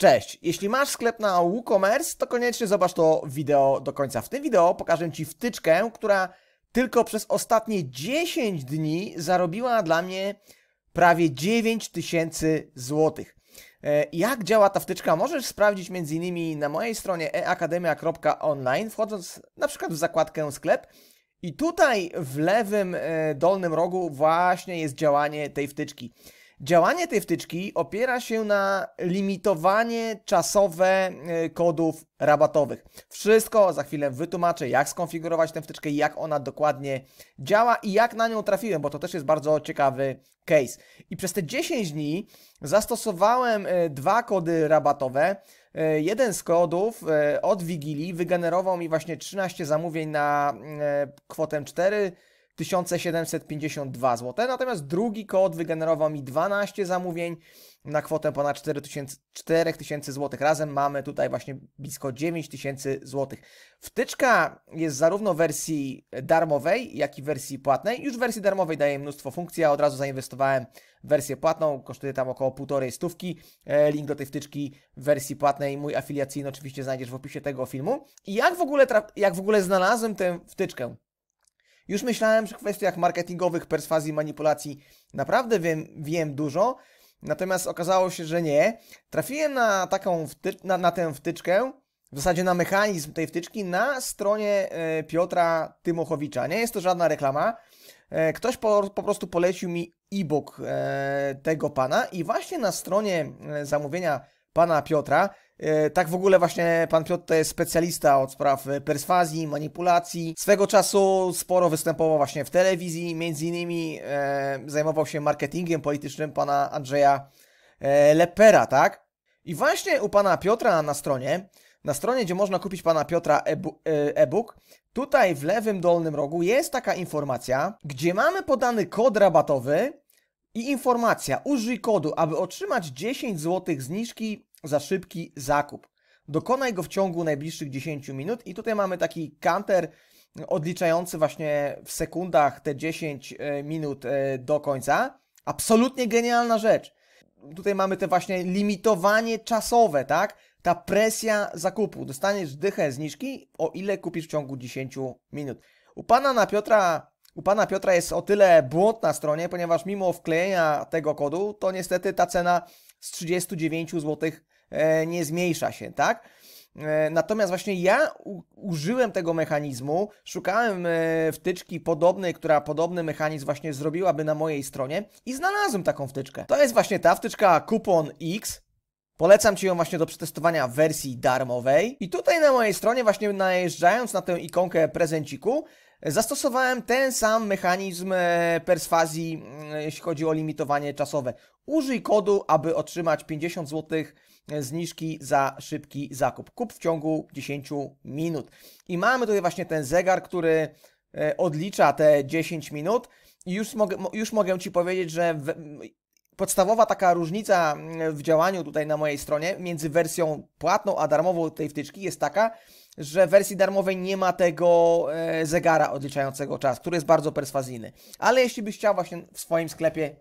Cześć, jeśli masz sklep na WooCommerce, to koniecznie zobacz to wideo do końca. W tym wideo pokażę Ci wtyczkę, która tylko przez ostatnie 10 dni zarobiła dla mnie prawie 9000 złotych. E, jak działa ta wtyczka możesz sprawdzić m.in. na mojej stronie eakademia.online, wchodząc na przykład w zakładkę sklep i tutaj w lewym e, dolnym rogu właśnie jest działanie tej wtyczki. Działanie tej wtyczki opiera się na limitowanie czasowe e, kodów rabatowych. Wszystko za chwilę wytłumaczę, jak skonfigurować tę wtyczkę, jak ona dokładnie działa i jak na nią trafiłem, bo to też jest bardzo ciekawy case. I przez te 10 dni zastosowałem e, dwa kody rabatowe. E, jeden z kodów od Wigilii wygenerował mi właśnie 13 zamówień na kwotę 4 1752 zł, natomiast drugi kod wygenerował mi 12 zamówień na kwotę ponad 4000, 4000 zł. Razem mamy tutaj właśnie blisko 9000 zł. Wtyczka jest zarówno w wersji darmowej, jak i wersji płatnej. Już w wersji darmowej daje mnóstwo funkcji, a od razu zainwestowałem w wersję płatną, kosztuje tam około półtorej stówki. E, link do tej wtyczki w wersji płatnej, mój afiliacyjny oczywiście znajdziesz w opisie tego filmu. I jak w ogóle, jak w ogóle znalazłem tę wtyczkę? Już myślałem, że w kwestiach marketingowych, perswazji, manipulacji naprawdę wiem, wiem dużo, natomiast okazało się, że nie. Trafiłem na taką na, na tę wtyczkę, w zasadzie na mechanizm tej wtyczki na stronie e, Piotra Tymochowicza. Nie jest to żadna reklama. E, ktoś po, po prostu polecił mi e-book e, tego pana i właśnie na stronie zamówienia pana Piotra E, tak w ogóle właśnie pan Piotr to jest specjalista od spraw e, perswazji, manipulacji. Swego czasu sporo występował właśnie w telewizji, między innymi e, zajmował się marketingiem politycznym pana Andrzeja Lepera, tak? I właśnie u pana Piotra na stronie, na stronie, gdzie można kupić pana Piotra e-book, tutaj w lewym dolnym rogu jest taka informacja, gdzie mamy podany kod rabatowy i informacja, użyj kodu, aby otrzymać 10 zł zniżki za szybki zakup. Dokonaj go w ciągu najbliższych 10 minut i tutaj mamy taki counter odliczający właśnie w sekundach te 10 e, minut e, do końca. Absolutnie genialna rzecz. Tutaj mamy te właśnie limitowanie czasowe, tak? Ta presja zakupu. Dostaniesz dychę zniżki, o ile kupisz w ciągu 10 minut. U pana na Piotra u pana Piotra jest o tyle błąd na stronie, ponieważ mimo wklejenia tego kodu, to niestety ta cena z 39 zł E, nie zmniejsza się, tak? E, natomiast właśnie ja użyłem tego mechanizmu, szukałem e, wtyczki podobnej, która podobny mechanizm właśnie zrobiłaby na mojej stronie i znalazłem taką wtyczkę. To jest właśnie ta wtyczka Coupon X. Polecam Ci ją właśnie do przetestowania w wersji darmowej. I tutaj na mojej stronie właśnie najeżdżając na tę ikonkę prezenciku Zastosowałem ten sam mechanizm e, perswazji, mm, jeśli chodzi o limitowanie czasowe. Użyj kodu, aby otrzymać 50 zł e, zniżki za szybki zakup. Kup w ciągu 10 minut. I mamy tutaj właśnie ten zegar, który e, odlicza te 10 minut. I już mogę, już mogę Ci powiedzieć, że podstawowa taka różnica mm, w działaniu tutaj na mojej stronie między wersją płatną a darmową tej wtyczki jest taka, że w wersji darmowej nie ma tego e, zegara odliczającego czas, który jest bardzo perswazyjny. Ale jeśli byś chciał właśnie w swoim sklepie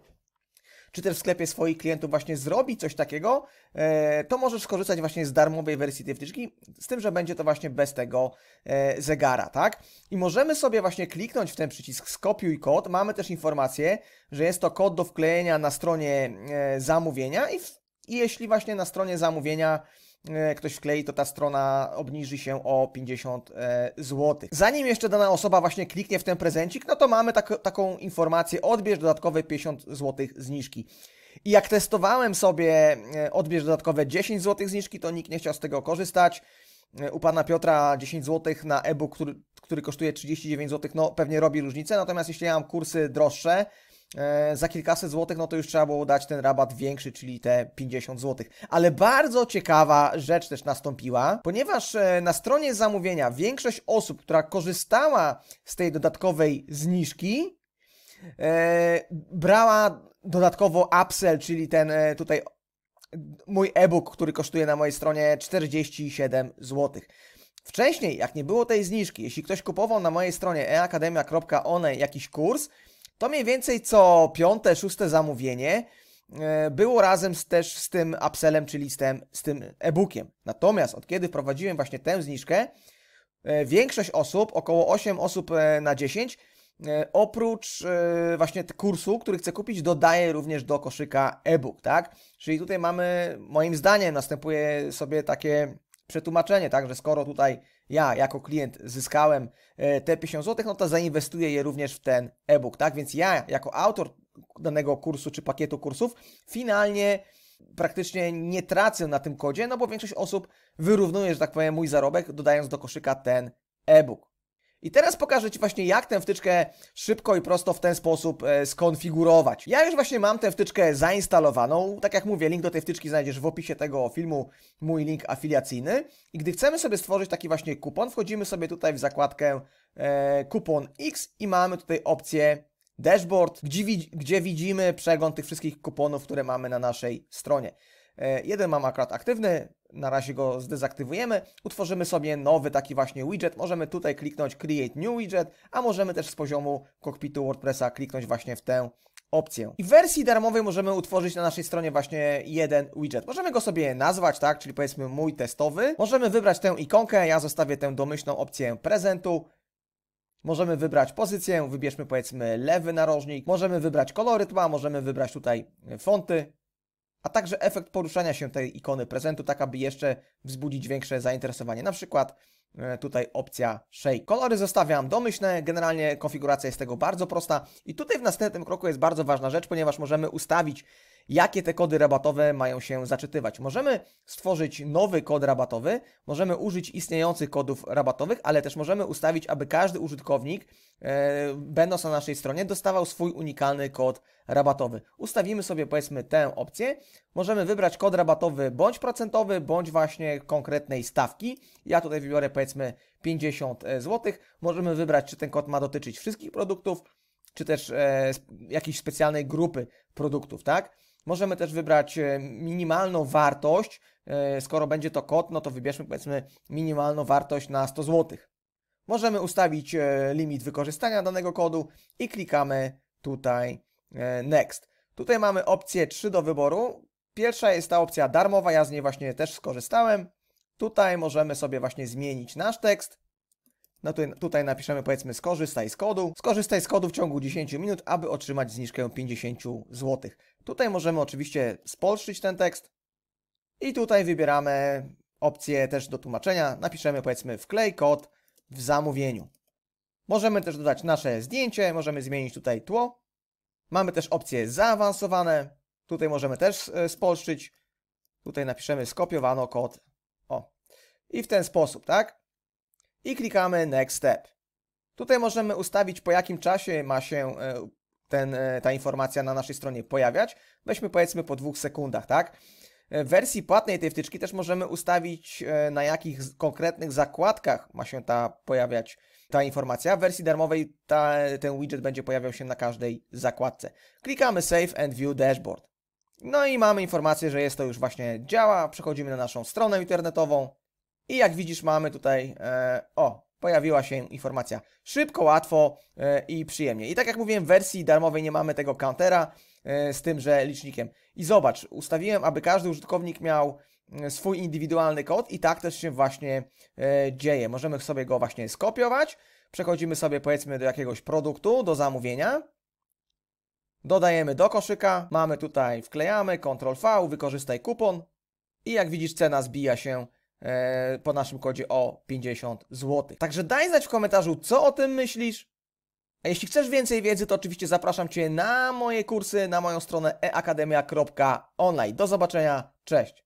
czy też w sklepie swoich klientów właśnie zrobi coś takiego, e, to możesz skorzystać właśnie z darmowej wersji tej wtyczki, z tym, że będzie to właśnie bez tego e, zegara, tak? I możemy sobie właśnie kliknąć w ten przycisk skopiuj kod. Mamy też informację, że jest to kod do wklejenia na stronie e, zamówienia i, w, i jeśli właśnie na stronie zamówienia E, ktoś wklei, to ta strona obniży się o 50 e, zł. Zanim jeszcze dana osoba właśnie kliknie w ten prezencik, no to mamy tak, taką informację, odbierz dodatkowe 50 zł zniżki. I jak testowałem sobie, e, odbierz dodatkowe 10 zł zniżki, to nikt nie chciał z tego korzystać. U pana Piotra 10 zł na e-book, który, który kosztuje 39 zł, no pewnie robi różnicę. Natomiast jeśli ja mam kursy droższe, E, za kilkaset złotych, no to już trzeba było dać ten rabat większy, czyli te 50 złotych. Ale bardzo ciekawa rzecz też nastąpiła, ponieważ e, na stronie zamówienia większość osób, która korzystała z tej dodatkowej zniżki, e, brała dodatkowo upsell, czyli ten e, tutaj mój e-book, który kosztuje na mojej stronie 47 złotych. Wcześniej, jak nie było tej zniżki, jeśli ktoś kupował na mojej stronie eakademia.one jakiś kurs, to mniej więcej co piąte, szóste zamówienie e, było razem z, też z tym upsellem, czyli z tym, z tym e-bookiem. Natomiast od kiedy wprowadziłem właśnie tę zniżkę, e, większość osób, około 8 osób e, na 10, oprócz właśnie kursu, który chcę kupić, dodaje również do koszyka e-book, tak? Czyli tutaj mamy, moim zdaniem, następuje sobie takie przetłumaczenie, tak, że skoro tutaj ja jako klient zyskałem e, te 50 zł, no to zainwestuję je również w ten e-book, tak? Więc ja jako autor danego kursu czy pakietu kursów finalnie praktycznie nie tracę na tym kodzie, no bo większość osób wyrównuje, że tak powiem, mój zarobek, dodając do koszyka ten e-book. I teraz pokażę Ci właśnie jak tę wtyczkę szybko i prosto w ten sposób e, skonfigurować. Ja już właśnie mam tę wtyczkę zainstalowaną. Tak jak mówię, link do tej wtyczki znajdziesz w opisie tego filmu, mój link afiliacyjny. I gdy chcemy sobie stworzyć taki właśnie kupon, wchodzimy sobie tutaj w zakładkę e, kupon X i mamy tutaj opcję dashboard, gdzie, gdzie widzimy przegląd tych wszystkich kuponów, które mamy na naszej stronie. E, jeden mam akurat aktywny, na razie go zdezaktywujemy, utworzymy sobie nowy taki właśnie widget, możemy tutaj kliknąć Create New Widget, a możemy też z poziomu kokpitu WordPressa kliknąć właśnie w tę opcję. I w wersji darmowej możemy utworzyć na naszej stronie właśnie jeden widget. Możemy go sobie nazwać, tak, czyli powiedzmy mój testowy. Możemy wybrać tę ikonkę, ja zostawię tę domyślną opcję prezentu, Możemy wybrać pozycję, wybierzmy powiedzmy lewy narożnik, możemy wybrać kolory tła, możemy wybrać tutaj fonty, a także efekt poruszania się tej ikony prezentu, tak aby jeszcze wzbudzić większe zainteresowanie. Na przykład e, tutaj opcja Shake. Kolory zostawiam domyślne, generalnie konfiguracja jest tego bardzo prosta i tutaj w następnym kroku jest bardzo ważna rzecz, ponieważ możemy ustawić jakie te kody rabatowe mają się zaczytywać. Możemy stworzyć nowy kod rabatowy, możemy użyć istniejących kodów rabatowych, ale też możemy ustawić, aby każdy użytkownik, e, będąc na naszej stronie, dostawał swój unikalny kod rabatowy. Ustawimy sobie powiedzmy tę opcję. Możemy wybrać kod rabatowy bądź procentowy, bądź właśnie konkretnej stawki. Ja tutaj wybiorę powiedzmy 50 e, zł. Możemy wybrać, czy ten kod ma dotyczyć wszystkich produktów, czy też e, jakiejś specjalnej grupy produktów, tak? Możemy też wybrać e, minimalną wartość. E, skoro będzie to kod, no to wybierzmy powiedzmy minimalną wartość na 100 zł. Możemy ustawić e, limit wykorzystania danego kodu i klikamy tutaj Next. Tutaj mamy opcję 3 do wyboru. Pierwsza jest ta opcja darmowa, ja z niej właśnie też skorzystałem. Tutaj możemy sobie właśnie zmienić nasz tekst. No tutaj, tutaj napiszemy powiedzmy skorzystaj z kodu. Skorzystaj z kodu w ciągu 10 minut, aby otrzymać zniżkę 50 zł. Tutaj możemy oczywiście spolszczyć ten tekst. I tutaj wybieramy opcję też do tłumaczenia. Napiszemy powiedzmy wklej kod w zamówieniu. Możemy też dodać nasze zdjęcie, możemy zmienić tutaj tło. Mamy też opcje zaawansowane. Tutaj możemy też e, spolszczyć. Tutaj napiszemy skopiowano kod. O. I w ten sposób, tak? i klikamy Next Step. Tutaj możemy ustawić po jakim czasie ma się e, ten, e, ta informacja na naszej stronie pojawiać. Weźmy powiedzmy po dwóch sekundach, tak? E, w wersji płatnej tej wtyczki też możemy ustawić na jakich konkretnych zakładkach ma się ta pojawiać ta informacja. W wersji darmowej ta, ten widget będzie pojawiał się na każdej zakładce. Klikamy Save and View Dashboard. No i mamy informację, że jest to już właśnie działa. Przechodzimy na naszą stronę internetową. I jak widzisz mamy tutaj, e, o, pojawiła się informacja. Szybko, łatwo e, i przyjemnie. I tak jak mówiłem, w wersji darmowej nie mamy tego countera e, z tymże licznikiem. I zobacz, ustawiłem, aby każdy użytkownik miał e, swój indywidualny kod i tak też się właśnie e, dzieje. Możemy sobie go właśnie skopiować, przechodzimy sobie powiedzmy do jakiegoś produktu, do zamówienia, dodajemy do koszyka, mamy tutaj, wklejamy, Ctrl V, wykorzystaj kupon i jak widzisz cena zbija się e, po naszym kodzie o 50 zł. Także daj znać w komentarzu, co o tym myślisz. A jeśli chcesz więcej wiedzy, to oczywiście zapraszam Cię na moje kursy, na moją stronę eakademia.online. Do zobaczenia, cześć!